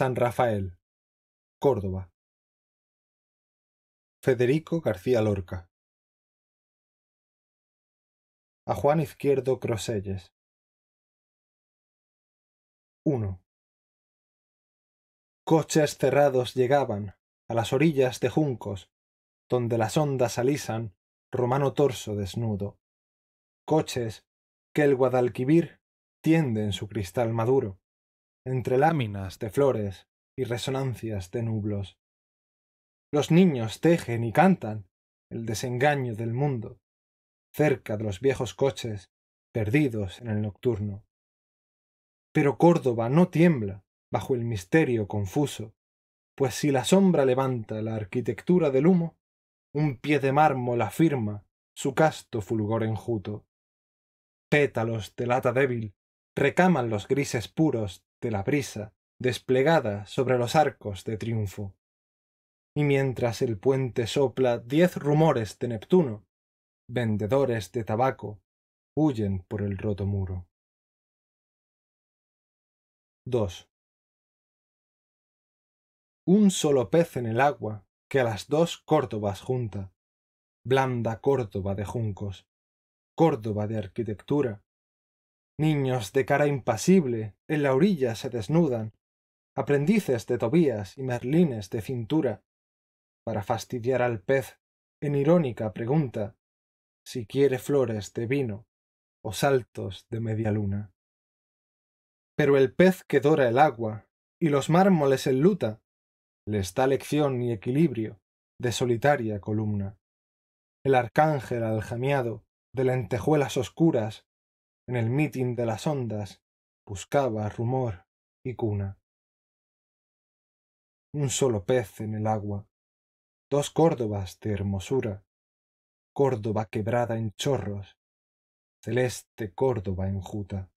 San Rafael, Córdoba. Federico García Lorca. A Juan Izquierdo Croselles. 1. Coches cerrados llegaban a las orillas de juncos, donde las ondas alisan romano torso desnudo. Coches que el Guadalquivir tiende en su cristal maduro entre láminas de flores y resonancias de nublos. Los niños tejen y cantan el desengaño del mundo, cerca de los viejos coches perdidos en el nocturno. Pero Córdoba no tiembla bajo el misterio confuso, pues si la sombra levanta la arquitectura del humo, un pie de mármol afirma su casto fulgor enjuto. Pétalos de lata débil recaman los grises puros de la brisa desplegada sobre los arcos de triunfo. Y mientras el puente sopla diez rumores de Neptuno, vendedores de tabaco huyen por el roto muro. 2. Un solo pez en el agua que a las dos Córdobas junta, blanda Córdoba de juncos, Córdoba de arquitectura, niños de cara impasible en la orilla se desnudan, aprendices de Tobías y merlines de cintura, para fastidiar al pez en irónica pregunta si quiere flores de vino o saltos de media luna. Pero el pez que dora el agua y los mármoles en luta les da lección y equilibrio de solitaria columna. El arcángel aljamiado de lentejuelas oscuras en el mitin de las ondas, buscaba rumor y cuna. Un solo pez en el agua, dos Córdobas de hermosura, Córdoba quebrada en chorros, celeste Córdoba enjuta.